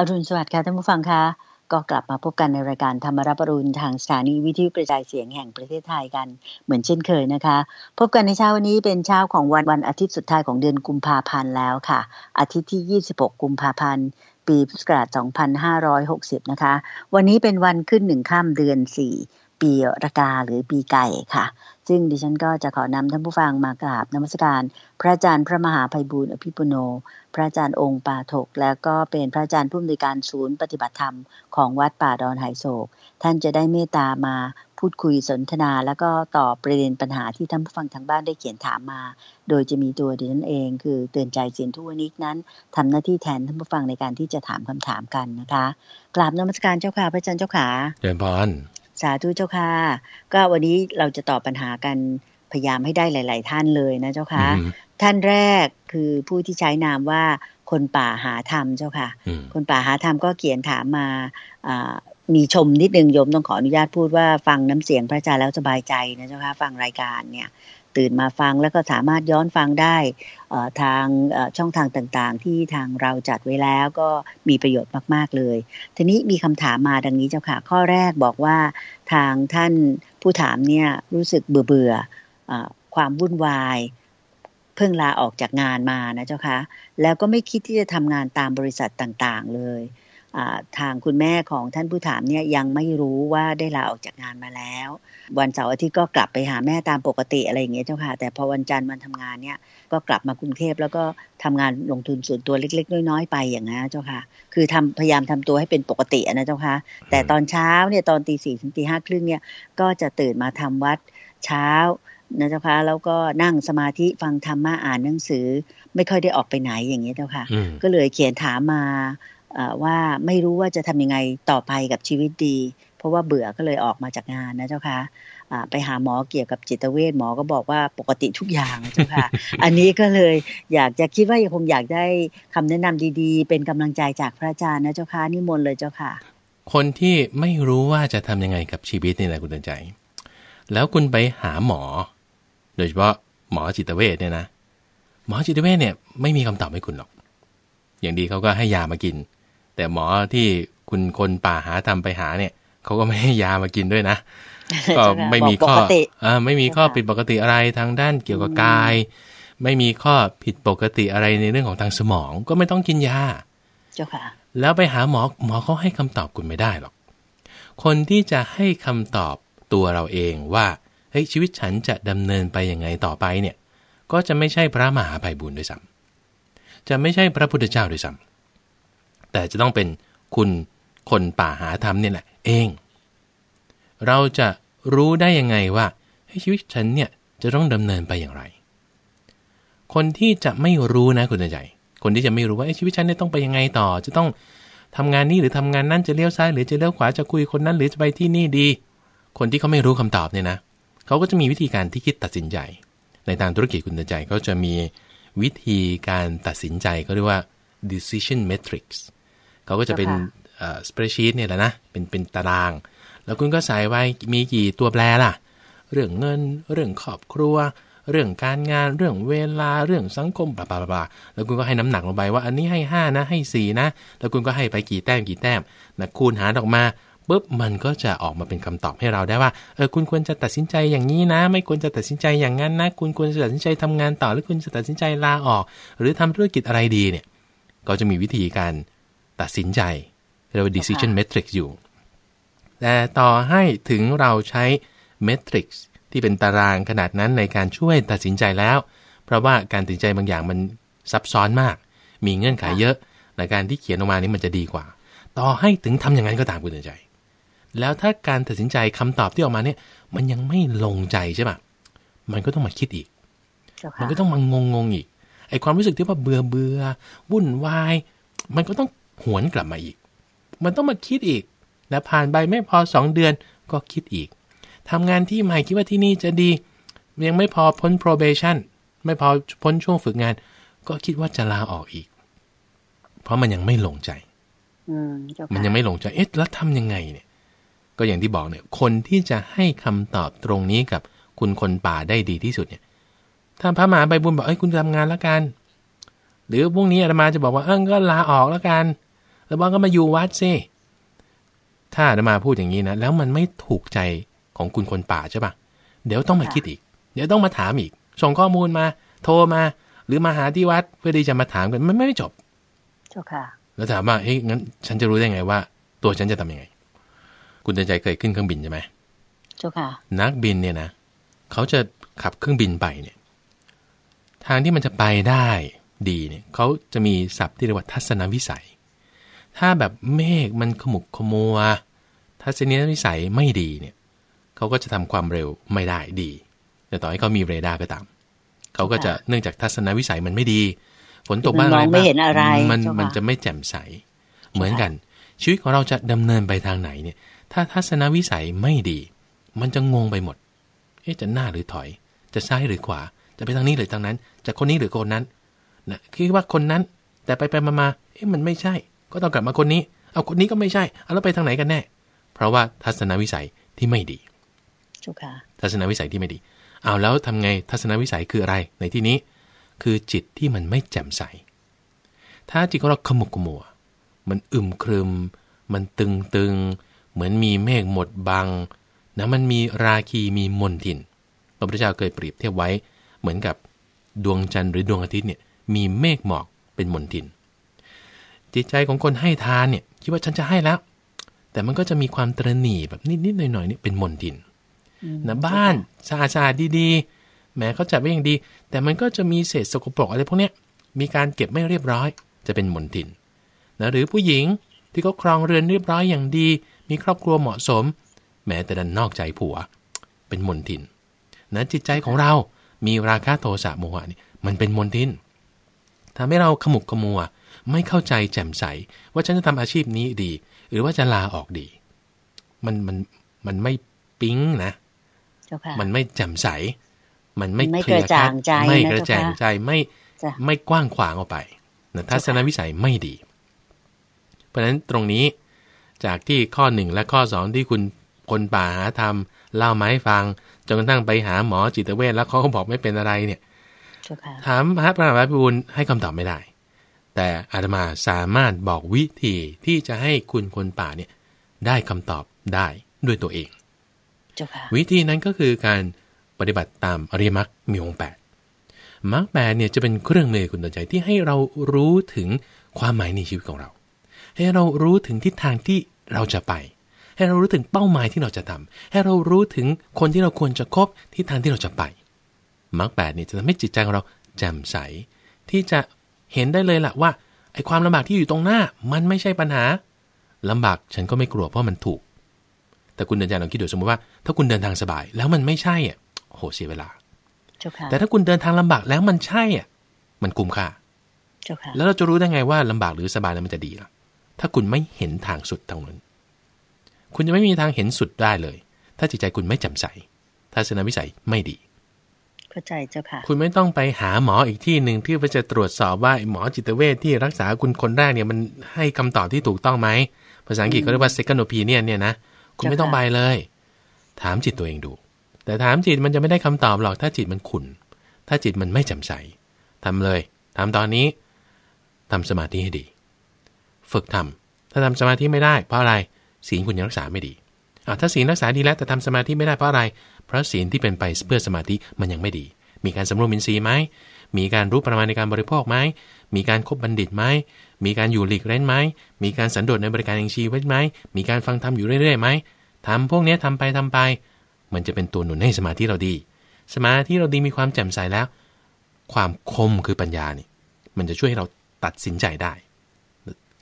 อรุณสวัสดิ์ค่ะท่านผู้ฟังคะก็กลับมาพบกันในรายการธรรมรับรุณทางสถานีวิทยุกระจายเสียงแห่งประเทศไทยกัน เหมือนเช่นเคยนะคะ พบกันในเช้าวันนี้เป็นเช้าของวันวันอาทิตย์สุดท้ายของเดือนกุมภาพันธ์แล้วค่ะ อาทิตย์ที่ 26 กุมภาพันธ์ปีพุทธศักราช2560 นะคะ วันนี้เป็นวันขึ้นหนึ่งข้ามเดือน4ปีระกาหรือปีไก่ค่ะ ซึ่งดิฉันก็จะขอนำท่านผู้ฟังมากราบนมัสการ พระอาจารย์พระมหาภัยบูลอภิปุโน พระอาจารย์องค์ป่าถก แล้วก็เป็นพระอาจารย์ผู้อำนวยการศูนย์ปฏิบัติธรรมของวัดป่าดอนไหโศก ท่านจะได้เมตตามาพูดคุยสนทนา แล้วก็ตอบประเด็นปัญหาที่ท่านผู้ฟังทางบ้านได้เขียนถามมา โดยจะมีตัวดิฉันเองคือเตือนใจเสียนทุวนิกนั้น ทำหน้าที่แทนท่านผู้ฟังในการที่จะถามคำถามกันนะคะ กราบนมัสการเจ้าขาพระอาจารย์เจ้าขาเดินพรสาธุเจ้าค่ะก็วันนี้เราจะตอบปัญหากัน พยายามให้ได้หลายๆท่านเลยนะเจ้าค่ะ ท่านแรกคือผู้ที่ใช้นามว่าคนป่าหาธรรมเจ้าค่ะ คนป่าหาธรรมก็เขียนถามมามีชมนิดนึงโยมต้องขออนุญาตพูดว่าฟังน้ำเสียงพระอาจารย์แล้วสบายใจนะเจ้าค่ะ ฟังรายการเนี่ยตื่นมาฟังแล้วก็สามารถย้อนฟังได้ทางช่องทางต่างๆ ที่ทางเราจัดไว้แล้วก็มีประโยชน์มากๆเลยทีนี้มีคำถามมาดังนี้เจ้าค่ะ ข้อแรกบอกว่าทางท่านผู้ถามเนี่ยรู้สึกเบื่อเบื่อความวุ่นวายเพิ่งลาออกจากงานมานะเจ้าคะแล้วก็ไม่คิดที่จะทำงานตามบริษัทต่างๆเลยทางคุณแม่ของท่านผู้ถามเนี่ยยังไม่รู้ว่าได้ลาออกจากงานมาแล้ว วันเสาร์อาทิตย์ก็กลับไปหาแม่ตามปกติอะไรอย่างเงี้ยเจ้าค่ะ แต่พอวันจันทร์วันทำงานเนี่ยก็กลับมากรุงเทพแล้วก็ทำงานลงทุนส่วนตัวเล็ก ๆน้อย ๆไปอย่างนี้เจ้าค่ะ คือทำพยายามทำตัวให้เป็นปกตินะเจ้าค่ะ แต่ตอนเช้าเนี่ยตอนตีสี่ถึงตีห้าครึ่งเนี่ย ก็จะตื่นมาทำวัดเช้านะเจ้าค่ะแล้วก็นั่งสมาธิฟังธรรมะอ่านหนังสือไม่ค่อยได้ออกไปไหนอย่างเงี้ยเจ้าค่ะ ก็เลยเขียนถามมาว่าไม่รู้ว่าจะทำยังไงต่อไปกับชีวิตดี เพราะว่าเบื่อก็เลยออกมาจากงานนะเจ้าค่ะไปหาหมอเกี่ยวกับจิตเวชหมอก็บอกว่าปกติทุกอย่างเจ้าค่ะ อันนี้ก็เลยอยากจะคิดว่าคงอยากได้คำแนะนำดี ๆ เป็นกำลังใจจากพระอาจารย์นะเจ้าค่ะนิมนต์เลยเจ้าค่ะ คนที่ไม่รู้ว่าจะทำยังไงกับชีวิตนี่แหละคุณเตือนใจ แล้วคุณไปหาหมอ โดยเฉพาะหมอจิตเวชเนี่ยนะหมอจิตเวชเนี่ยไม่มีคำตอบให้คุณหรอก อย่างดีเขาก็ให้ยามากินแต่หมอที่คุณคนป่าหาทำไปหาเนี่ยเขาก็ไม่ให้ยามากินด้วยนะก็ไม่มีข้อไม่มีข้อผิดปกติอะไรทางด้านเกี่ยวกับกาย ไม่มีข้อผิดปกติอะไรในเรื่องของทางสมองก็ไม่ต้องกินยาเจ้าค่ะ แล้วไปหาหมอหมอเขาให้คำตอบคุณไม่ได้หรอก คนที่จะให้คำตอบตัวเราเองว่าเฮ้ยชีวิตฉันจะดำเนินไปยังไงต่อไปเนี่ย ก็จะไม่ใช่พระมหาไพบุญด้วยซ้ำจะไม่ใช่พระพุทธเจ้าด้วยซ้ำแต่จะต้องเป็นคุณคนป่าหาธรรมเนี่ยแหละเอง เราจะรู้ได้ยังไงว่าชีวิตฉันเนี่ยจะต้องดำเนินไปอย่างไร คนที่จะไม่รู้นะ คุณใจคนที่จะไม่รู้ว่าชีวิตฉันเนี่ยต้องไปยังไงต่อ จะต้องทำงานนี้หรือทำงานนั้นจะเลี้ยวซ้าย หรือจะเลี้ยวขวาจะคุยคนนั้นหรือจะไปที่นี่ดี คนที่เขาไม่รู้คำตอบเนี่ยนะ เขาก็จะมีวิธีการที่คิดตัดสินใจ ในทางธุรกิจคุณใจเขาจะมีวิธีการตัดสินใจเขาเรียกว่า decision matrix เขาก็จะเป็นสเปรชีตเนี่ยแหละนะเป็นเป็นตาราง แล้วคุณก็ใส่ไว้มีกี่ตัวแปรล่ะ เรื่องเงิน เรื่องครอบครัว เรื่องการงาน เรื่องเวลา เรื่องสังคมบลาบลาบลาแล้วคุณก็ให้น้ำหนักลงไปว่าอันนี้ให้5นะ ให้4นะ แล้วคุณก็ให้ไปกี่แต้มกี่แต้มนะคูณหารออกมาปุ๊บ มันก็จะออกมาเป็นคำตอบให้เราได้ว่า เออคุณควรจะตัดสินใจอย่างนี้นะ ไม่ควรจะตัดสินใจอย่างนั้นนะ คุณควรจะตัดสินใจทำงานต่อหรือคุณจะตัดสินใจลาออก หรือทำธุรกิจอะไรดีเนี่ย ก็จะมีวิธีการตัดสินใจเรียกว่า decision matrix อยู่ แต่ต่อให้ถึงเราใช้ matrix ที่เป็นตารางขนาดนั้นในการช่วยตัดสินใจแล้ว เพราะว่าการตัดสินใจบางอย่างมันซับซ้อนมาก มีเงื่อนไขเยอะในการที่เขียนออกมานี้มันจะดีกว่า ต่อให้ถึงทำอย่างนั้นก็ตามคุณตัดนใจ แล้วถ้าการตัดสินใจคำตอบที่ออกมาเนี่ย มันยังไม่ลงใจใช่ปะมันก็ต้องมาคิดอีก มันก็ต้องมางงงอีกไอความรู้สึกที่ว่าเบื่อเบื่อวุ่นวายมันก็ต้องหวนกลับมาอีก มันต้องมาคิดอีกนะผ่านไปไม่พอ2เดือนก็คิดอีก ทำงานที่ใหม่คิดว่าที่นี่จะดี ยังไม่พอพ้น probation ไม่พอพ้นช่วงฝึกงาน ก็คิดว่าจะลาออกอีก เพราะมันยังไม่ลงใจ มันยังไม่ลงใจ เอ๊ะแล้วทำยังไงเนี่ย ก็อย่างที่บอกเนี่ย คนที่จะให้คำตอบตรงนี้กับคุณคนป่าได้ดีที่สุดเนี่ย ถ้าพระมหาใบบุญบอกเอ้ยคุณทำงานแล้วกัน หรือพวกนี้อาตมาจะบอกว่าเอ้ก็ลาออกแล้วกันแล้วบอกก็มาอยู่วัดสิ ถ้าจะมาพูดอย่างนี้นะแล้วมันไม่ถูกใจของคุณคนป่าใช่ปะเดี๋ยวต้องมาคิดอีก เดี๋ยวต้องมาถามอีก ส่งข้อมูลมา โทรมา หรือมาหาที่วัดเพื่อที่จะมาถามกัน มันไม่จบจบค่ะ แล้วถามว่าเฮ้ยงั้นฉันจะรู้ได้ไงว่า ตัวฉันจะทํำยังไง คุณตังใจเคยขึ้นเครื่องบินใช่ไหมเจ้าค่ะ นักบินเนี่ยนะเขาจะขับเครื่องบินไปเนี่ย ทางที่มันจะไปได้ดีเนี่ย เขาจะมีศัพท์ที่เรียกว่าทัศนวิสัยถ้าแบบเมฆมันขมุกขมัวทัศนียวิสัยไม่ดีเนี่ยเขาก็จะทำความเร็วไม่ได้ดีแต่ต่อให้เขามีเรดาร์ก็ตามเขาก็จะเนื่องจากทัศนวิสัยมันไม่ดีฝนตกบ้างอะไรบ้างมันมันจะไม่แจ่มใส เหมือนกัน ชีวิตของเราจะดำเนินไปทางไหนเนี่ย ถ้าทัศนวิสัยไม่ดี มันจะงงไปหมดเอ๊ะจะหน้าหรือถอย จะซ้ายหรือขวาจะไปทางนี้หรือทางนั้นจะคนนี้หรือคนนั้นนะคิดว่าคนนั้นแต่ไปไปมามาเอ๊ะมันไม่ใช่ก็ต้องกลับมาคนนี้ เอาคนนี้ก็ไม่ใช่เอาแล้วไปทางไหนกันแน่ เพราะว่าทัศนวิสัยที่ไม่ดีจุค่ะทัศนวิสัยที่ไม่ดี เอาแล้วทำไงทัศนวิสัยคืออะไรในที่นี้คือจิตที่มันไม่แจ่มใส ถ้าจิตของเราขมุกขมัว มันอึมครึม มันตึงตึงเหมือนมีเมฆหมดบังนะมันมีราคีมีมนทินพระพุทธเจ้าเคยเปรียบเทียบไว้ เหมือนกับดวงจันทร์หรือดวงอาทิตย์เนี่ย มีเมฆหมอกเป็นมนทินจิตใจของคนให้ทานเนี่ยคิดว่าฉันจะให้แล้ว แต่มันก็จะมีความตรหนี่ แบบนิดๆหน่อยๆเนี่ยเป็นมนดินนะบ้านสะอาดๆดีๆแม้เขาจัดไว้อย่างดี แต่มันก็จะมีเศษสกปรกอะไรพวกเนี้ยมีการเก็บไม่เรียบร้อย จะเป็นมนดินนะหรือผู้หญิงที่เขาครองเรือนเรียบร้อยอย่างดี มีครอบครัวเหมาะสม แม้แต่ดันนอกใจผัวเป็นมนทินนะจิตใจของเรา มีราคะโทสะโมหะนี่ มันเป็นมนทินทำให้เราขมุกขมัวไม่เข้าใจแจ่มใส ว่าฉันจะทำอาชีพนี้ดี หรือว่าจะลาออกดี มันมันมันไม่ปิ๊งนะมันไม่แจ่มใส มันไม่เคลียร์ชัดไม่กระจ่างใจไม่ไม่กว้างขวางออกไปนะทัศนวิสัยไม่ดี เพราะฉะนั้นตรงนี้จากที่ข้อหนึ่งและข้อสองที่คุณคนป่าหาทำเล่ามาให้ฟัง จนกระทั่งไปหาหมอจิตเวชแล้วเขาบอกไม่เป็นอะไร เนี่ยถามพระพระหาดพิบูลให้คำตอบไม่ได้แต่อาตมาสามารถบอกวิธีที่จะให้คุณคนป่าเนี่ยได้คำตอบได้ด้วยตัวเอง วิธีนั้นก็คือการปฏิบัติตามอริยมรรคมีองแปดมรรคแปดเนี่ยจะเป็นเครื่องมือคุณตัวใจที่ให้เรารู้ถึงความหมายในชีวิตของเรา ให้เรารู้ถึงทิศทางที่เราจะไป ให้เรารู้ถึงเป้าหมายที่เราจะทำ ให้เรารู้ถึงคนที่เราควรจะคบทิศทางที่เราจะไปมรรคแปดเนี่ยจะทำให้จิตใจของเราแจ่มใสที่จะเห็นได้เลยละว่าไอ้ความลำบากที่อยู่ตรงหน้า มันไม่ใช่ปัญหา ลำบากฉันก็ไม่กลัวเพราะมันถูก แต่คุณเดินทางลองคิดดูสมมติว่า ถ้าคุณเดินทางสบายแล้วมันไม่ใช่อ่ะโหเสียเวลาแต่ถ้าคุณเดินทางลำบากแล้วมันใช่อ่ะ มันคุ้มค่าแล้วเราจะรู้ได้ไงว่าลำบากหรือสบายแล้วมันจะดีล่ะถ้าคุณไม่เห็นทางสุดทางนั้น คุณจะไม่มีทางเห็นสุดได้เลย ถ้าจิตใจคุณไม่จำใสทัศนวิสัยไม่ดีข้าใจเจ้าค่ะคุณไม่ต้องไปหาหมออีกที่หนึ่งที่เพื่อจะตรวจสอบว่าหมอจิตเวชที่รักษาคุณคนแรกเนี่ยมันให้คำตอบที่ถูกต้องไหมภาษาอังกฤษเขาเรียกว่า second opinion เนี่ยนะคุณไม่ต้องไปเลย ถามจิตตัวเองดู แต่ถามจิตมันจะไม่ได้คำตอบหรอกถ้าจิตมันขุนถ้าจิตมันไม่จำใสทำเลยทำตอนนี้ ทำสมาธิให้ดี ฝึกทำ ถ้าทำสมาธิไม่ได้ เพราะอะไรศีลคุณยังรักษาไม่ดีอ่าถ้าศีลรักษาดีแล้วแต่ทำสมาธิไม่ได้เพราะอะไรเพราะศีลที่เป็นไปเพื่อสมาธิมันยังไม่ดี มีการสำรวมอินทรีย์ไหม มีการรู้ประมาณในการบริโภคไหมมีการคบบัณฑิตไหมมีการอยู่หลีกเล่นไหมมีการสันโดษในบริการเางชีวิตไหม มีการฟังธรรมอยู่เรื่อยๆไหมทำพวกนี้ทำไปทำไป มันจะเป็นตัวหนุนให้สมาธิเราดี สมาธิเราดีมีความแจ่มใสแล้ว ความคมคือปัญญานี่มันจะช่วยให้เราตัดสินใจได้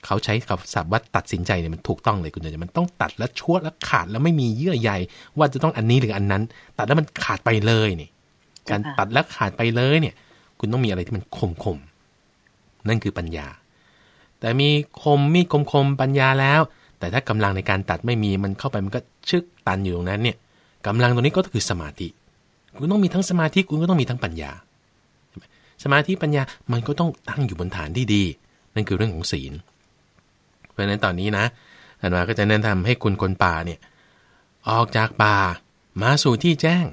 เขาใช้คำศัพท์ว่าตัดสินใจเนี่ยมันถูกต้องเลย คุณเจะมันต้องตัดและชั่วและขาดแล้วไม่มีเยื่อใยว่าจะต้องอันนี้หรืออันนั้นตัดแล้วมันขาดไปเลยนี่การตัดแล้วขาดไปเลยเนี่ย คุณต้องมีอะไรที่มันคมคมนั่นคือปัญญา แต่มีคมมีคมคมปัญญาแล้ว แต่ถ้ากำลังในการตัดไม่มีมันเข้าไปมันก็ชึกตันอยู่ตรงนั้น เนี่ยกำลังตรงนี้ก็คือสมาธิ คุณต้องมีทั้งสมาธิ คุณก็ต้องมีทั้งปัญญาสมาธิปัญญามันก็ต้องตั้งอยู่บนฐานที่ดี นั่นคือเรื่องของศีลราะฉะนั้นตอนนี้นะอันมาก็จะแนะนำให้คุณคนป่าเนี่ยออกจากป่ามาสู่ที่แจ้ง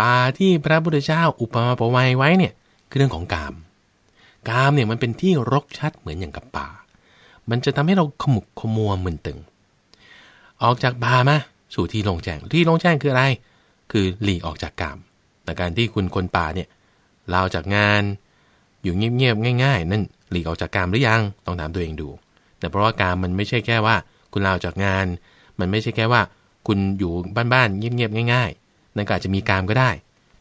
ป่าที่พระพุทธเจ้าอุปมาประไว้ไว้เนี่ยคือเรื่องของกาม กามเนี่ยมันเป็นที่รกชัดเหมือนอย่างกับป่า มันจะทำให้เราขมุกขมัวมึนตึงออกจากป่ามา สู่ที่ลงแจ้ง ที่ลงแจ้งคืออะไร คือหลีกออกจากกาม แต่การที่คุณคนป่าเนี่ยลาออกจากงานอยู่เงียบๆง่าย ๆนั่น หลีกออกจากกามหรือยังต้องถามตัวเองดูแต่เพราะว่าการมันไม่ใช่แค่ว่า คุณลาออกจากงาน มันไม่ใช่แค่ว่า คุณอยู่บ้านๆเงียบๆง่ายๆนั่นก็อาจจะมีการก็ได้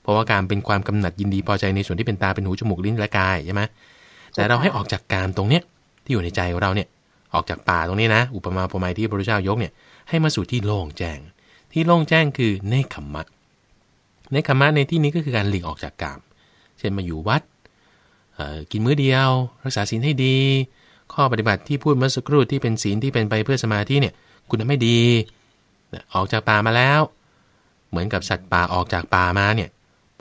เพราะว่าการเป็นความกำหนัดยินดีพอใจในส่วนที่เป็นตาเป็นหูจมูกลิ้นและกายใช่ไหมแต่เราให้ออกจากการตรงเนี้ยที่อยู่ในใจของเราเนี่ย ออกจากป่าตรงนี้นะอุปมาอุปไมยที่พระพุทธเจ้ายกเนี่ยให้มาสู่ที่โล่งแจ้ง ที่โล่งแจ้งคือเนคขมมะเนคขมมะในที่นี้ก็คือการหลีกออกจากกาม เช่นมาอยู่วัด กินมื้อเดียว รักษาศีลให้ดีข้อปฏิบัติที่พูดเมื่อสักครู่ที่เป็นศีลที่เป็นไปเพื่อสมาธิเนี่ยคุณทำไม่ดี ออกจากป่ามาแล้ว เหมือนกับสัตว์ป่าออกจากป่ามาเนี่ย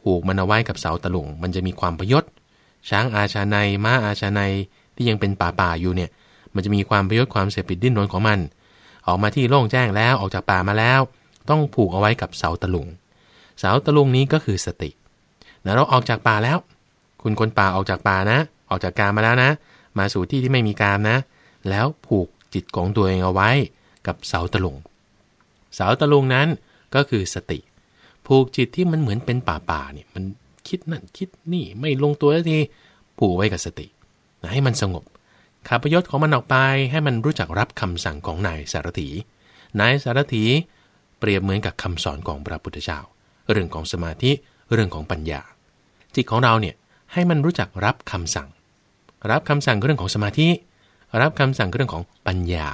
ผูกมันเอาไว้กับเสาตะลุง มันจะมีความพยศช้างอาชาในม้าอาชาในที่ยังเป็นป่าป่าอยู่เนี่ยมันจะมีความพยศความเสพติดดิ้นรนของมัน ออกมาที่โล่งแจ้งแล้วออกจากป่ามาแล้ว ต้องผูกเอาไว้กับเสาตะลุงเสาตะลุงนี้ก็คือสตินะเราออกจากป่าแล้ว คุณคนป่าออกจากป่านะ ออกจากกามาแล้วนะมาสู่ที่ที่ไม่มีกามนะ แล้วผูกจิตของตัวเองเอาไว้กับเสาตะลุงเสาตะลุงนั้นก็คือสติ ผูกจิตที่มันเหมือนเป็นป่าป่าเนี่ยมันคิดนั่นคิดนี่ไม่ลงตัวทีผูกไว้กับสติให้มันสงบขับพยศของมันออกไปให้มันรู้จักรับคำสั่งของนายสารถีนายสารถีเปรียบเหมือนกับคำสอนของพระพุทธเจ้าเรื่องของสมาธิ เรื่องของปัญญา จิตของเราเนี่ยให้มันรู้จักรับคำสั่งรับคำสั่งเรื่องของสมาธิ รับคำสั่งเรื่องของปัญญา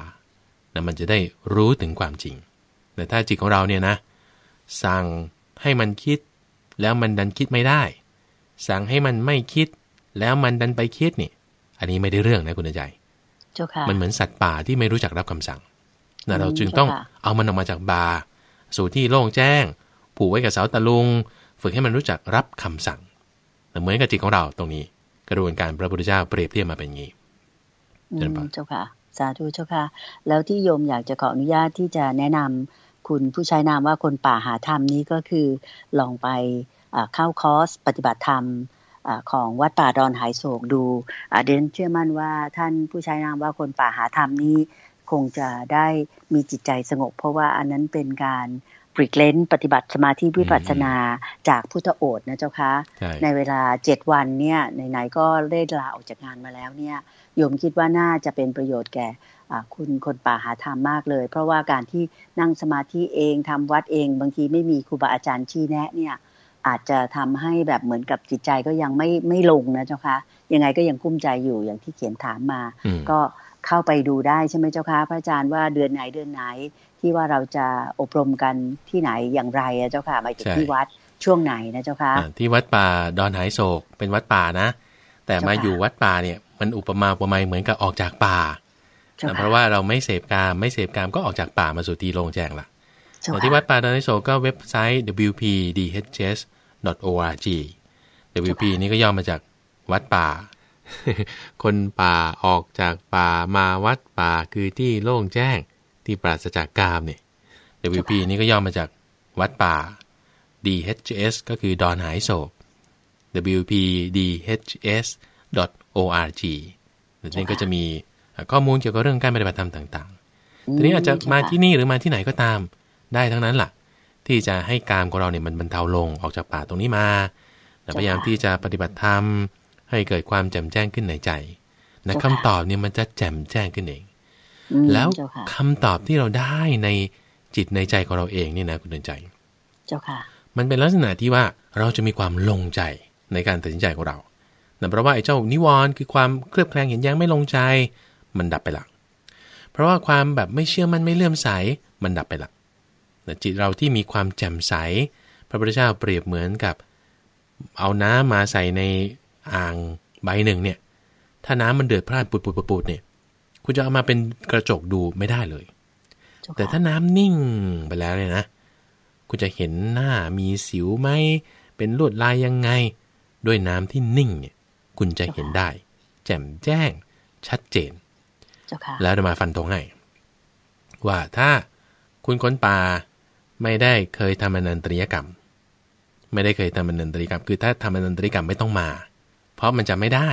นะมันจะได้รู้ถึงความจริง แต่ถ้าจิตของเราเนี่ยนะสั่งให้มันคิด แล้วมันดันคิดไม่ได้ สั่งให้มันไม่คิด แล้วมันดันไปคิดนี่อันนี้ไม่ได้เรื่องนะคุณใจมันเหมือนสัตว์ป่าที่ไม่รู้จักรับคำสั่งนะเราจึงต้องเอามันออกมาจากบาสู่ที่โล่งแจ้ง ผูกไว้กับเสาตะลุงฝึกให้มันรู้จักรับคำสั่งเหมือนกับจิตของเราตรงนี้กระบวนการพระพุทธเจ้าเปรียบเทียบมาเป็นอย่างนี้ เจ้าค่ะ สาธุเจ้าค่ะแล้วที่โยมอยากจะขออนุญาตที่จะแนะนำคุณผู้ใช้นามว่าคนป่าหาธรรมนี้ก็คือ ลองไปเข้าคอร์สปฏิบัติธรรมของวัดป่าดอนหายโศกดูเดนเชื่อมั่นว่าท่านผู้ใช้นามว่าคนป่าหาธรรมนี้ คงจะได้มีจิตใจสงบเพราะว่าอันนั้นเป็นการปริกเลนปฏิบัติสมาธิวิปัสสนาจากพุทธโอษนะเจ้าคะในเวลาเจ็ดวันเนี่ยไหนๆก็เล่ลาออกจากงานมาแล้วเนี่ยโยมคิดว่าน่าจะเป็นประโยชน์แก่คุณคนป่าหาธรรมมากเลย เพราะว่าการที่นั่งสมาธิเองทำวัดเอง บางทีไม่มีครูบาอาจารย์ชี้แนะเนี่ยอาจจะทำให้แบบเหมือนกับจิตใจก็ยังไม่ไม่ลงนะเจ้าคะยังไงก็ยังกุ้มใจอยู่อย่างที่เขียนถามมาก็เข้าไปดูได้ใช่ไหมเจ้าคะพระอาจารย์ว่าเดือนไหนเดือนไหนที่ว่าเราจะอบรมกันที่ไหนอย่างไรอะเจ้าค่ะมาจุดที่วัดช่วงไหนนะเจ้าค่ะที่วัดป่าดอนหายโศกเป็นวัดป่านะ แต่มาอยู่วัดป่าเนี่ย มันอุปมาอุปไมยเหมือนกับออกจากป่าเพราะว่าเราไม่เสพกามไม่เสพกามก็ออกจากป่ามาสู่ตีโลงแจงละแต่ที่วัดป่าดอนหายโศกก็เว็บไซต์ wpdhs.org wp นี่ก็ย่อมาจากวัดป่าคนป่าออกจากป่ามาวัดป่าคือที่โล่งแจ้งที่ปราศจากกามเนี่ย WP นี่ก็ย่อมาจากวัดป่า DHS ก็คือ ดอนหายโศก wpdhs.org นี่ก็จะมีข้อมูลเกี่ยวกับเรื่องการปฏิบัติธรรมต่างๆ ทีนี้อาจจะมาที่นี่หรือมาที่ไหนก็ตาม ได้ทั้งนั้นล่ะ ที่จะให้การของเราเนี่ยมันบรรเทาลงออกจากป่าตรงนี้มาพยายามที่จะปฏิบัติธรรมให้เกิดความแจ่มแจ้งขึ้นในใจ นะคำตอบเนี่ยมันจะแจ่มแจ้งขึ้นเอง แล้วคำตอบที่เราได้ในจิตในใจของเราเองเนี่ยนะคุณเดินใจ เจ้าค่ะ มันเป็นลักษณะที่ว่าเราจะมีความลงใจในการตัดสินใจของเราแต่เพราะว่าไอ้เจ้านิวรณ์คือความเคลือบแคลงเห็นยังไม่ลงใจ มันดับไปละเพราะว่าความแบบไม่เชื่อมันไม่เลื่อมใส มันดับไปละแต่จิตเราที่มีความแจ่มใส พระพุทธเจ้าเปรียบเหมือนกับเอาน้ำมาใส่ในอ่างใบหนึ่งเนี่ย ถ้าน้ำมันเดือดพล่านปุดปุดปุดเนี่ย คุณจะเอามาเป็นกระจกดูไม่ได้เลย แต่ถ้าน้ำนิ่งไปแล้วเนี่ยนะ คุณจะเห็นหน้า มีสิวไหมเป็นลวดลายยังไง ด้วยน้ำที่นิ่งเนี่ย คุณจะเห็นได้ แจ่มแจ้งชัดเจน แล้วจะมาฟันตรงให้ว่าถ้าคุณค้นป่าไม่ได้เคยทำอนันตริยกรรม ไม่ได้เคยทำอนันตริยกรรม คือถ้าทำอนันตริยกรรมไม่ต้องมาราะมันจะไม่ได้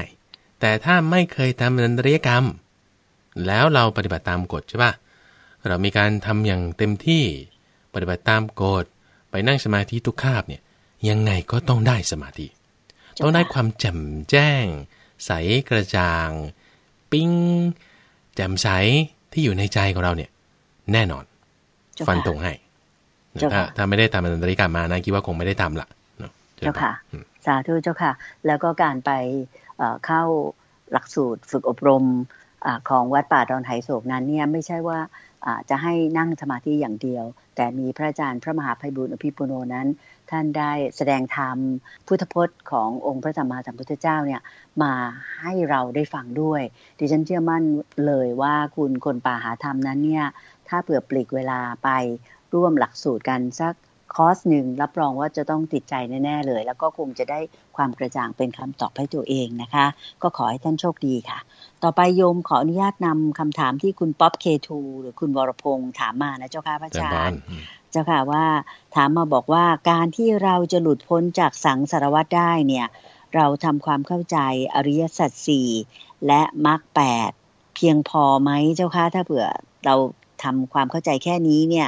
แต่ถ้าไม่เคยทำนันตริยกรรม แล้วเราปฏิบัติตามกฎใช่ปะเรามีการทำอย่างเต็มที่ ปฏิบัติตามกฎ ไปนั่งสมาธิทุกคาบเนี่ย ยังไงก็ต้องได้สมาธิ ต้องได้ความแจ่มแจ้ง ใสกระจ่าง ปิ้งแจ่มใสที่อยู่ในใจของเราเนี่ย แน่นอน ฟันตรงให้ถ้าถ้าไม่ได้ทำอันตริกรรมมานะคิดว่าคงไม่ได้ทำละเจ้าค่ะสาธุเจ้าค่ะ แล้วก็การไปเข้าหลักสูตรฝึกอบรมอของวัดป่าดอนไหโศกนั้นเนี่ยไม่ใช่ว่าจะให้นั่งสมาธิอย่างเดียว แต่มีพระอาจารย์พระมหาภัยบุญอภิปุโนนั้น ท่านได้แสดงธรรมพุทธพจน์ขององค์พระสัมมาสัมพุทธเจ้าเนี่ยมาให้เราได้ฟังด้วยดิฉันเชื่อมั่นเลยว่าคุณคนป่าหาธรรมนั้นเนี่ยถ้าเผื่อปลีกเวลาไปร่วมหลักสูตรกันสักคอร์สหนึ่งรับรองว่าจะต้องติดใจแน่ ๆ เลย แล้วก็คงจะได้ความกระจ่างเป็นคำตอบให้ตัวเองนะคะ ก็ขอให้ท่านโชคดีค่ะ ต่อไปโยมขออนุญาตนำคำถามที่คุณป๊อปเคทูหรือคุณวรพงษ์ถามมานะเจ้าค่ะพระอาจารย์เจ้าค่ะว่าถามมาบอกว่าการที่เราจะหลุดพ้นจากสังสารวัฏได้เนี่ย เราทำความเข้าใจอริยสัจสี่และมรรคแปดเพียงพอไหมเจ้าค่ะถ้าเผื่อเราทำความเข้าใจแค่นี้เนี่ย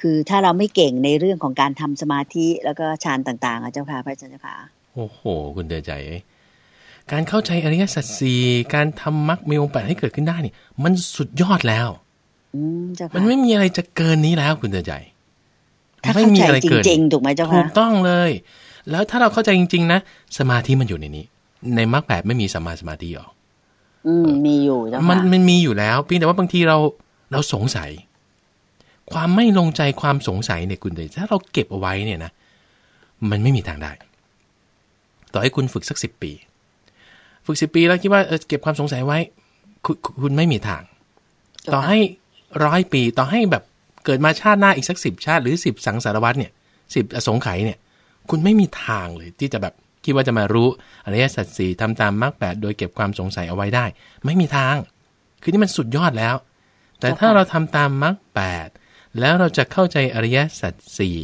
คือถ้าเราไม่เก่งในเรื่องของการทำสมาธิแล้วก็ฌานต่าง ๆอ่ะเจ้าค่ะพระอาจารย์เจ้าค่ะโอ้โห คุณเดืใจการเข้าใจอริยสัจสี่การทำมรรคมีองค์แปดให้เกิดขึ้นได้นี่มันสุดยอดแล้วมันไม่มีอะไรจะเกินนี้แล้วคุณเดืใจถ้าเข้าใจจริงถูกไหมเจ้าค่ะถูกต้องเลย แล้วถ้าเราเข้าใจจริง ๆนะสมาธิมันอยู่ในนี้ ในมรรคแปดไม่มีสมาสมาธิหรออืม มีอยู่มันมันมีอยู่แล้วเพียงแต่ว่าบางทีเราเราสงสัยความไม่ลงใจความสงสัยเนี่ยคุณเดถ้าเราเก็บเอาไว้เนี่ยนะมันไม่มีทางได้ ต่อให้คุณฝึกสักสิปี ฝึกสิปีแล้วคิดว่าเออเก็บความสงสัยไว้คคุณไม่มีทาง ต่อให้ร้อยปีต่อให้แบบเกิดมาชาติหน้าอีกสักสิบชาติหรือสิบสังสารวัตเนี่ยสิบอสงไขยเนี่ย คุณไม่มีทางเลยที่จะแบบคิดว่าจะมารู้อริยสัจสี่ทำตามมรรคแปดโดยเก็บความสงสัยเอาไว้ได้ ไม่มีทาง คือนี่มันสุดยอดแล้ว แต่ถ้าเราทำตามมรรคแปดแล้วเราจะเข้าใจอริยสัจสี่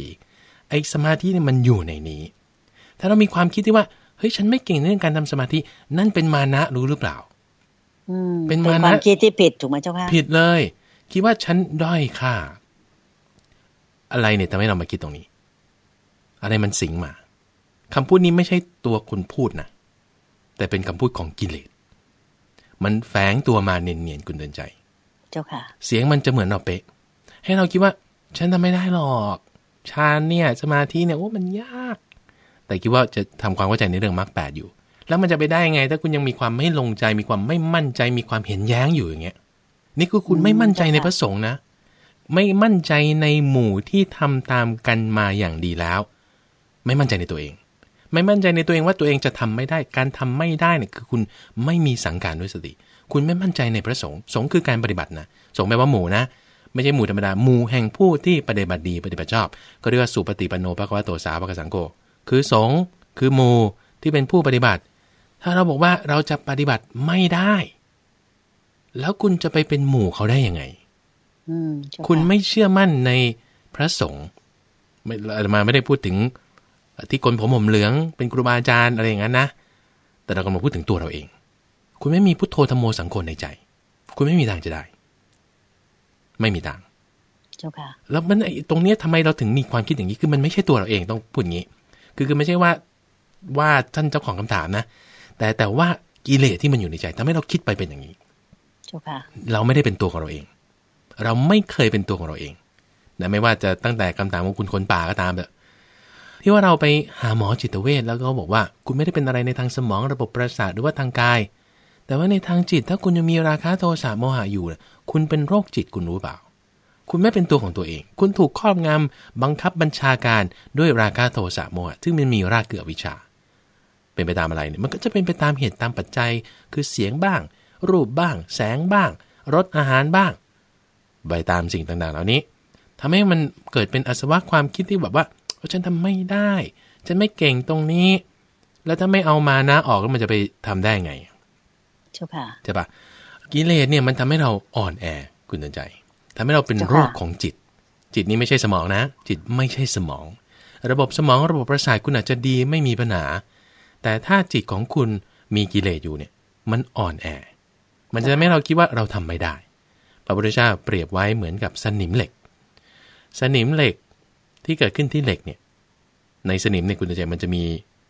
ไอ้สมาธิเนี่ยมันอยู่ในนี้ ถ้าเรามีความคิดที่ว่า เฮ้ย ฉันไม่เก่งเรื่องการทำสมาธิ นั่นเป็นมานะรู้หรือเปล่าเป็นมานะคิดที่ผิดถูกไหมเจ้าค่ะผิดเลย คิดว่าฉันด้อยค่าอะไรเนี่ยทำให้เรามาคิดตรงนี้ อะไรมันสิงมาคำพูดนี้ไม่ใช่ตัวคนพูดนะแต่เป็นคำพูดของกิเลสมันแฝงตัวมาเนียนๆคุณเดินใจ เจ้าค่ะ เสียงมันจะเหมือนเราเป๊ะให้เราคิดว่า ฉันทำไม่ได้หรอกฌานเนี่ยสมาธิเนี่ยโอ้มันยาก แต่คิดว่าจะทำความเข้าใจในเรื่องมรรคแปดอยู่ แล้วมันจะไปได้ไง ถ้าคุณยังมีความไม่ลงใจมีความไม่มั่นใจมีความเห็นแย้งอยู่อย่างเงี้ยนี่คือคุณไม่มั่นใจในพระสงฆ์นะ ไม่มั่นใจในหมู่ที่ทำตามกันมาอย่างดีแล้ว ไม่มั่นใจในตัวเอง ไม่มั่นใจในตัวเองว่าตัวเองจะทำไม่ได้การทำไม่ได้เนี่ยคือคุณไม่มีสังการด้วยสติคุณไม่มั่นใจในพระสงฆ์สงฆ์คือการปฏิบัตินะสงฆ์แปลว่าหมู่นะไม่ใช่หมู่ธรรมดา หมู่แห่งผู้ที่ปฏิบัติดี ปฏิบัติชอบ ก็เรียกว่าสุปฏิปันโน ภควาโตสาวกสังโฆคือสงคือหมู่ที่เป็นผู้ปฏิบัติ ถ้าเราบอกว่าเราจะปฏิบัติไม่ได้ แล้วคุณจะไปเป็นหมู่เขาได้ยังไงคุณไม่เชื่อมั่นในพระสงฆ์ไม่มาไม่ได้พูดถึงที่กนผมผมเหลือง เป็นครูบาอาจารย์อะไรอย่างนั้นนะแต่เรากำลังพูดถึงตัวเราเอง คุณไม่มีพุทโธธรรมโมสังโฆในใจ คุณไม่มีทางจะได้ไม่มีทาง เจ้าค่ะแล้วมันตรงเนี้ยทำไมเราถึงมีความคิดอย่างนี้ คือมันไม่ใช่ตัวเราเองต้องพูดอย่างนี้ คือคือไม่ใช่ว่าว่าท่านเจ้าของคำถามนะ แต่แต่ว่ากิเลสที่มันอยู่ในใจ ทำให้เราคิดไปเป็นอย่างนี้ เจ้าค่ะ เราไม่ได้เป็นตัวของเราเอง เราไม่เคยเป็นตัวของเราเองนะไม่ว่าจะตั้งแต่คำถามของคุณคนป่าก็ตามเถอะที่ว่าเราไปหาหมอจิตเวชแล้วก็บอกว่า คุณไม่ได้เป็นอะไรในทางสมองระบบประสาทหรือว่าทางกาย แต่ว่าในทางจิต ถ้าคุณยังมีราคะโทสะโมหะอยู่คุณเป็นโรคจิตคุณรู้เปล่า คุณไม่เป็นตัวของตัวเอง คุณถูกครอบงำบังคับบัญชาการด้วยราคาโทสะโมหะซึ่งมันมีรากเกือวิชา เป็นไปตามอะไรเนี่ย มันก็จะเป็นไปตามเหตุตามปัจจัย คือเสียงบ้าง รูปบ้าง แสงบ้าง รสอาหารบ้าง ไปตามสิ่งต่างๆ เหล่านี้ ทำให้มันเกิดเป็นอสวะความคิดที่แบบว่าฉันทำไม่ได้ ฉันไม่เก่งตรงนี้ แล้วถ้าไม่เอามานะออกแล้วมันจะไปทำได้ไงาค่ะเจ้าปะกิเลสเนี่ยมันทำให้เราอ่อนแอคุณตั้งใจ ทำให้เราเป็นโรคของจิต จิตนี้ไม่ใช่สมองนะ จิตไม่ใช่สมอง ระบบสมองระบบประสาทคุณอาจจะดีไม่มีปัญหาแต่ถ้าจิตของคุณมีกิเลสอยู่เนี่ยมันอ่อนแอ มันจะทำให้เราคิดว่าเราทำไม่ได้ พระพุทธเจ้าเปรียบไว้เหมือนกับสนิมเหล็ก สนิมเหล็กที่เกิดขึ้นที่เหล็กเนี่ยในสนิมเนี่ยคุณตั้งใจ มันจะมี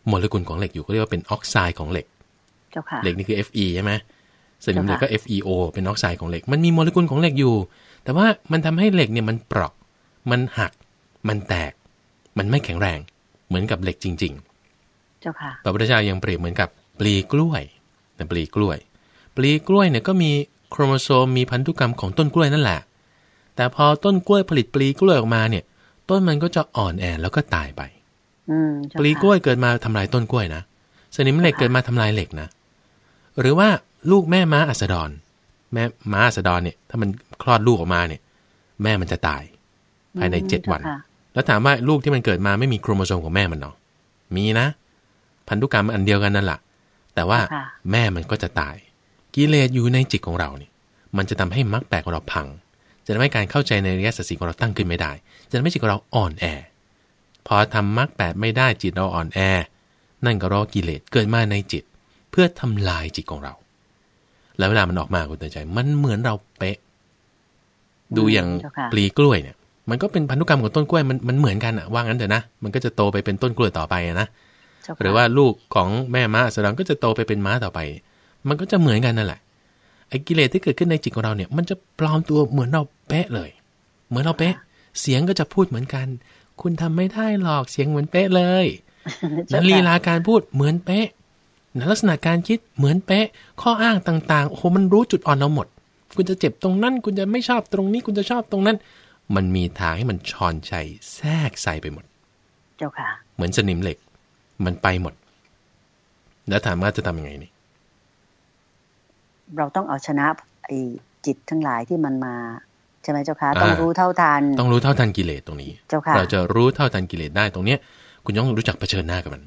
โมเลกุลของเหล็กอยู่ก็เรียกว่าเป็นออกไซด์ของเหล็กเหล็กนี่คือ Fe ใช่ไหมสนิมเหล็กก็ FeO เป็นออกไซด์ของเหล็ก มันมีโมเลกุลของเหล็กอยู่ แต่ว่ามันทำให้เหล็กเนี่ยมันเปราะมันหัก มันแตก มันไม่แข็งแรง เหมือนกับเหล็กจริงๆเจ้าค่ะพระพุทธเจ้ายังเปรียบเหมือนกับปลีกล้วย แต่ปลีกล้วย ปลีกล้วยเนี่ยก็มีโครโมโซม มีพันธุกรรมของต้นกล้วยนั่นแหละ แต่พอต้นกล้วยผลิตปลีกล้วยออกมาเนี่ย ต้นมันก็จะอ่อนแอแล้วก็ตายไปปลีกล้วยเกิดมาทำลายต้นกล้วยนะ สนิมเหล็กเกิดมาทำลายเหล็กนะ หรือว่าลูกแม่ม้าอัสดรแม่ม้าอัสดรเนี่ย ถ้ามันคลอดลูกออกมาเนี่ย แม่มันจะตาย ภายในเจ็ดวัน แล้วถามว่าลูกที่มันเกิดมาไม่มีโครโมโซมของแม่มันเนาะมีนะ พันธุกรรมอันเดียวกันนั่นแหละ แต่ว่าแม่มันก็จะตาย กิเลสอยู่ในจิตของเราเนี่ย มันจะทำให้มรรคแปดของเราพัง จะทำให้การเข้าใจในระยะสัจสีของเราตั้งขึ้นไม่ได้ จะทำให้จิตของเราอ่อนแอ พอทำมรรคแปดไม่ได้จิตเราอ่อนแอ นั่นก็รอกิเลสเกิดมาในจิต เพื่อทำลายจิตของเราแล้วเวลามันออกมาคุณตือนใจ มันเหมือนเราเป๊ะ ดูอย่างปลีกล้วยเนี่ย มันก็เป็นพันธุกรรมของต้นกล้วยมันมันเหมือนกันอะว่างั้นเถอะนะ มันก็จะโตไปเป็นต้นกล้วยต่อไปนะ หรือว่าลูกของแม่ม้าสรังก็จะโตไปเป็นม้าต่อไป มันก็จะเหมือนกันนั่นแหละ ไอ้กิเลสที่เกิดขึ้นในจิตของเราเนี่ย มันจะปลอมตัวเหมือนเราเป๊ะเลย เหมือนเราเป๊ะ เสียงก็จะพูดเหมือนกัน คุณทำไม่ได้หรอก เสียงเหมือนเป๊ะเลยนั้นลีลาการพูดเหมือนเป๊ะนะลักษณะการคิดเหมือนเป๊ะข้ออ้างต่างๆโอ้โหมันรู้จุดอ่อนเราหมด คุณจะเจ็บตรงนั้นคุณจะไม่ชอบตรงนี้ คุณจะชอบตรงนั้น มันมีทางให้มันชอนชัยแทรกใส่ไปหมด เจ้าค่ะ เหมือนสนิมเหล็ก มันไปหมด แล้วถามว่าจะทำยังไงนี่เราต้องเอาชนะไอ้จิตทั้งหลายที่มันมาใช่ไหมเจ้าค่ะต้องรู้เท่าทันต้องรู้เท่าทันกิเลสตรงนี้เจ้าค่ะ เราจะรู้เท่าทันกิเลสได้ตรงเนี้ยคุณต้องรู้จักเผชิญหน้ากับมัน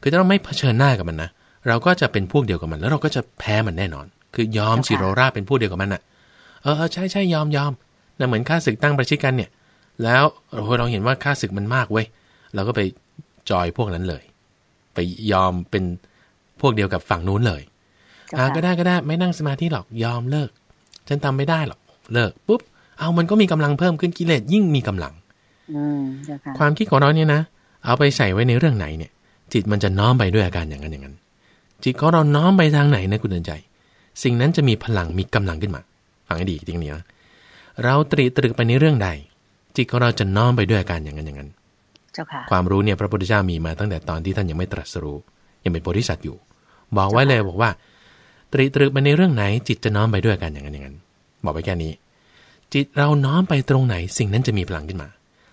คือถ้าเราไม่เผชิญหน้ากับมันนะเราก็จะเป็นพวกเดียวกับมัน แล้วเราก็จะแพ้มันแน่นอน คือยอมชิโรราเป็นพวกเดียวกับมันอะเออใช่ใช่ยอมยอมนะเหมือนค่าศึกตั้งประชิดกันเนี่ย แล้วเราเห็นว่าค่าศึกมันมากเว้ยเราก็ไปจอยพวกนั้นเลย ไปยอมเป็นพวกเดียวกับฝั่งนู้นเลย อ่า ก็ได้ก็ได้ไม่นั่งสมาธิหรอกยอมเลิกฉันทำไม่ได้หรอกเลิกปุ๊บเอามันก็มีกำลังเพิ่มขึ้นกิเลสยิ่งมีกำลังความคิดของเราเนี่ยนะเอาไปใส่ไว้ในเรื่องไหนเนี่ย จิตมันจะน้อมไปด้วยอาการอย่างนั้นอย่างนั้นจิตของเราน้อมไปทางไหนนะคุณเดินใจ สิ่งนั้นจะมีพลังมีกำลังขึ้นมา ฟังให้ดีจริงเนี่ยเราตรีตรึกไปในเรื่องใด จิตของเราจะน้อมไปด้วยอาการอย่างนั้น อย่างนั้นคความรู้เนี่ยพระพุทธเจ้ามีมาตั้งแต่ตอนที่ท่านยังไม่ตรัสรู้ ยังเป็นโพธิสัตว์อยู่ บอกไว้เลยบอกว่า ตรีตรึกไปในเรื่องไหน จิตจะน้อมไปด้วยอาการอย่างนั้นอย่างนั้นบอกไปแค่นี้ จิตเราน้อมไปตรงไหน สิ่งนั้นจะมีพลังขึ้นมา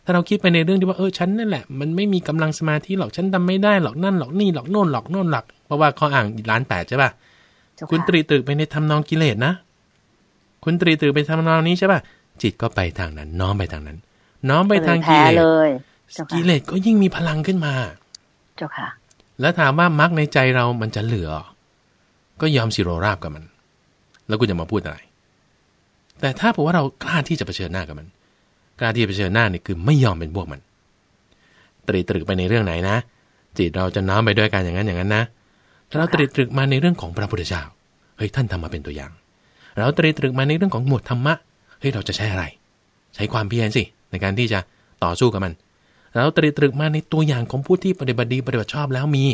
ถ้าเราคิดไปในเรื่องที่ว่าเออฉันนั่นแหละ มันไม่มีกำลังสมาธิหรอกฉันทำไม่ได้หรอกนั่นหรอกนี่หรอกโน่นหรอกโน่นหรอกเพราะว่าข้ออ้างล้านแปดใช่ป่ะคุณตรีตื่นไปในทำนองกิเลสนะ คุณตรีตื่นไปทำนองนี้ใช่ป่ะจิตก็ไปทางนั้น น้อมไปทางนั้น น้อมไปทางกิเลสกิเลสก็ยิ่งมีพลังขึ้นมา เจ้าค่ะ แล้วถามว่ามรรคในใจเรามันจะเหลือ ก็ยอมสิโรราบกับมัน แล้วกูจะมาพูดอะไร แต่ถ้าบอกว่าเรากล้าที่จะเผชิญหน้ากับมัน กล้าที่จะเผชิญหน้านี่คือไม่ยอมเป็นพวกมัน ตรีตรึกไปในเรื่องไหนนะ จิตเราจะน้อมไปด้วยกันอย่างนั้นอย่างนั้นนะเราตรีตรึกมาในเรื่องของพระพุทธเจ้าเฮ้ยท่านทำมาเป็นตัวอย่าง เราตรีตรึกมาในเรื่องของหมวดธรรมะ เฮ้ยเราจะใช้อะไร ใช้ความเพียรสิ ในการที่จะต่อสู้กับมัน เราตรีตรึกมาในตัวอย่างของผู้ที่ปฏิบัติดีปฏิบัติชอบแล้วมี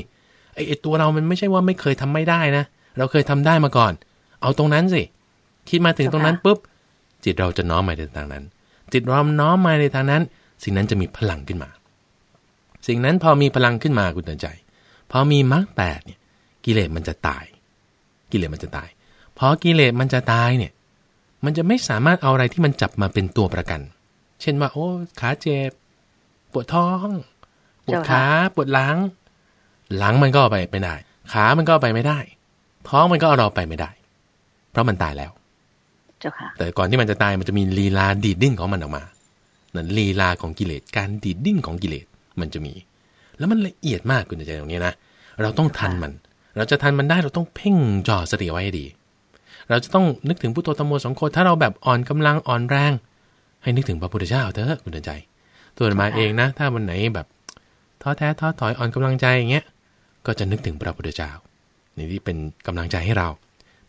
ไอ้ตัวเรามันไม่ใช่ว่าไม่เคยทำไม่ได้นะ เราเคยทำได้มาก่อน เอาตรงนั้นสิ คิดมาถึงตรงนั้นปุ๊บจิตเราจะน้อมมาในทางนั้น จิตเราน้อมมาในทางนั้น สิ่งนั้นจะมีพลังขึ้นมา สิ่งนั้นพอมีพลังขึ้นมาคุณตัอใจ พอมีมรรคแปดเนี่ยกิเลสมันจะตาย กิเลสมันจะตาย พอกิเลสมันจะตายเนี่ย มันจะไม่สามารถเอาอะไรที่มันจับมาเป็นตัวประกัน เช่นว่าโอ้ขาเจ็บปวดท้องปวดขาปวดหลัง หลังมันก็ไปไม่ได้ขา มันก็ไปไม่ได้ ท้องมันก็เอาเราไปไม่ได้ เพราะมันตายแล้วเจ้าค่ะแต่ก่อนที่มันจะตายมันจะมีลีลาดีดดิ้นของมันออกมานั่นลีลาของกิเลสการดีดดิ้นของกิเลสมันจะมี แล้วมันละเอียดมากคุณจะใจตรงนี้นะเราต้องทันมันเราจะทันมันได้เราต้องเพ่งจ่อสติไว้ให้ดี เราจะต้องนึกถึงพุทโธธรรมโมสงโคถ้าเราแบบอ่อนกำลังอ่อนแรง ให้นึกถึงพระพุทธเจ้าเถอะคุณเดินใจ ตัวมาเองนะ ถ้าวันไหนแบบท้อแท้ท้อถอยอ่อนกำลังใจอย่างเงี้ยก็จะนึกถึงพระพุทธเจ้านี่ที่เป็นกำลังใจให้เรา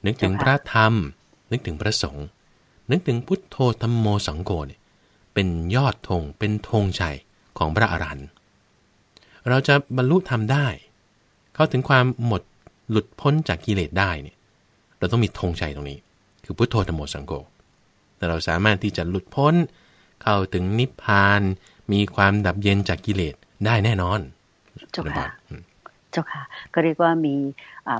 นึกถึงพระธรรม นึกถึงพระสงฆ์นึกถึงพุทโธธรรมโมสังโฆเนี่ยเป็นยอดธงเป็นธงชัยของพระอรันต์เราจะบรรลุธรรมได้ เข้าถึงความหมดหลุดพ้นจากกิเลสได้เนี่ย เราต้องมีธงชัยตรงนี้ คือพุทโธธรรมโสังโฆแต่เราสามารถที่จะหลุดพ้นเข้าถึงนิพพาน มีความดับเย็นจากกิเลส ได้แน่นอน เจ้าค่ะเจ้าค่ะก็เรียกว่ามี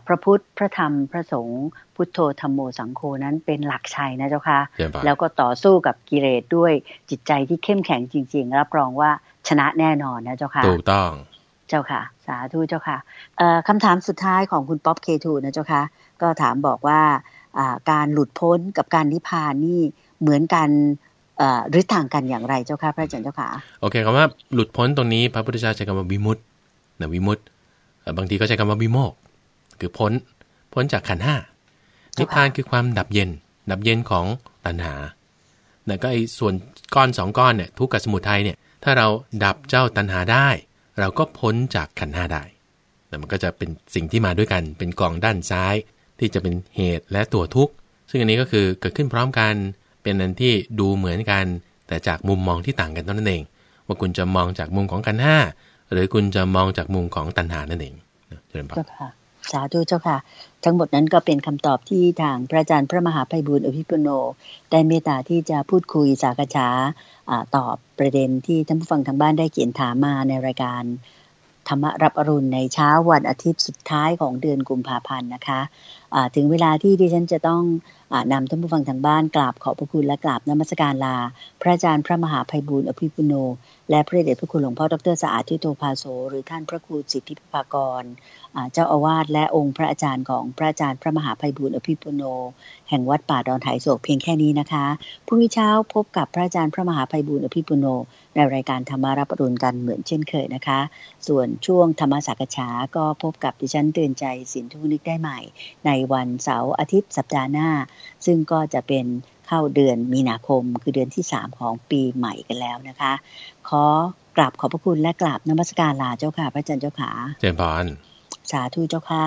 พระพุทธพระธรรมพระสงฆ์พุทโธธรรมโมสังโฆนั้นเป็นหลักชัยนะเจ้าค่ะแล้วก็ต่อสู้กับกิเลสด้วยจิตใจที่เข้มแข็งจริงๆ รับรองว่าชนะแน่นอนนะเจ้าค่ะถูกต้องเจ้าค่ะสาธุเจ้าค่ะ คำถามสุดท้ายของคุณป๊อปเคทูนะเจ้าค่ะ ก็ถามบอกว่าการหลุดพ้นกับการนิพพานนี่เหมือนกันหรือต่างกันอย่างไรเจ้าค่ะพระอาจารย์เจ้าค่ะ โอเคคำว่าหลุดพ้นตรงนี้ พระพุทธเจ้าใช้คำว่าวิมุตต์นะวิมุตต์บางทีก็ใช้คำว่าวิโมกคือพ้นพ้นจากขันห้านิพพานคือความดับเย็น ดับเย็นของตัณหา แล้วก็ไอ้ส่วนก้อนสองก้อนเนี่ยทุกข์กับสมุทัยเนี่ยถ้าเราดับเจ้าตัณหาได้เราก็พ้นจากขันห้าได้แต่มันก็จะเป็นสิ่งที่มาด้วยกันเป็นกองด้านซ้ายที่จะเป็นเหตุและตัวทุกข์ ซึ่งอันนี้ก็คือเกิดขึ้นพร้อมกันเป็นอันที่ดูเหมือนกันแต่จากมุมมองที่ต่างกันเท่านั้นเอง ว่าคุณจะมองจากมุมของขันห้าหรือคุณจะมองจากมุมของตัณหานั่นเองเจริญพรเจ้าค่ะสาธุเจ้าค่ะทั้งหมดนั้นก็เป็นคำตอบที่ทางพระอาจารย์พระมหาไพบุญอภิปุโนได้เมตตาที่จะพูดคุยสากษาตอบประเด็นที่ท่านผู้ฟังทางบ้านได้เขียนถามมาในรายการ ธรรมรับอรุณในเช้าวันอาทิตย์สุดท้ายของเดือนกุมภาพันธ์นะคะถึงเวลาที่ดิฉันจะต้องอนำท่านผู้ฟังทางบ้านกราบขอพระคุณและกราบนมัสการลา พระอาจารย์พระมหาภัยบุญอภิปุโน และพระเดชพระคุณหลวงพ่อดรสะอาดทิโตภาโสหรือท่านพระครูสิทธิพภากรเจ้าอาวาสและองค์พระอาจารย์ของพระอาจารย์พระมหาภัยบุญอภิปุโนแห่งวัดป่าดอนไ่โศกเพียงแค่นี้นะคะพรุ่งนี้เช้าพบกับพระอาจารย์พระมหาภัยบุญอภิปุโน ในรายการธรรมารับปรุนกันเหมือนเช่นเคยนะคะส่วนช่วงธรรมสักฉาก็พบกับดิฉันเตือนใจสินทุนิกได้ใหม่ ในวันเสาร์อาทิตย์สัปดาห์หน้าซึ่งก็จะเป็นเข้าเดือนมีนาคมคือเดือนที่ 3 ของปีใหม่กันแล้วนะคะ ขอกราบขอบพระคุณและกราบนมัสการลาเจ้าค่ะพระอาจารย์เจ้าขาเจริญพรสาธุเจ้าค่ะ